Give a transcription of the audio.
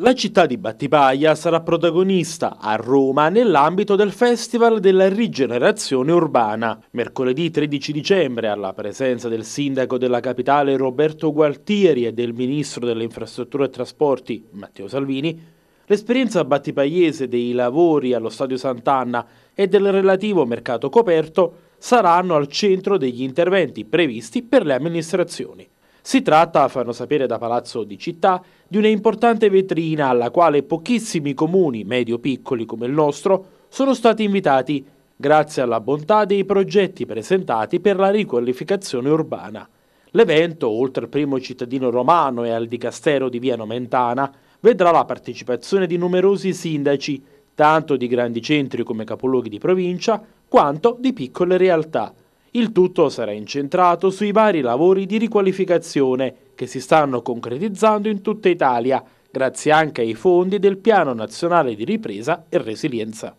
La città di Battipaglia sarà protagonista a Roma nell'ambito del Festival della Rigenerazione Urbana. Mercoledì 13 dicembre, alla presenza del sindaco della capitale Roberto Gualtieri e del ministro delle Infrastrutture e Trasporti Matteo Salvini, l'esperienza battipagliese dei lavori allo Stadio Sant'Anna e del relativo mercato coperto saranno al centro degli interventi previsti per le amministrazioni. Si tratta, a farlo sapere da Palazzo di Città, di un'importante vetrina alla quale pochissimi comuni, medio-piccoli come il nostro, sono stati invitati grazie alla bontà dei progetti presentati per la riqualificazione urbana. L'evento, oltre al primo cittadino romano e al dicastero di Via Nomentana, vedrà la partecipazione di numerosi sindaci, tanto di grandi centri come capoluoghi di provincia, quanto di piccole realtà, il tutto sarà incentrato sui vari lavori di riqualificazione che si stanno concretizzando in tutta Italia, grazie anche ai fondi del Piano Nazionale di Ripresa e Resilienza.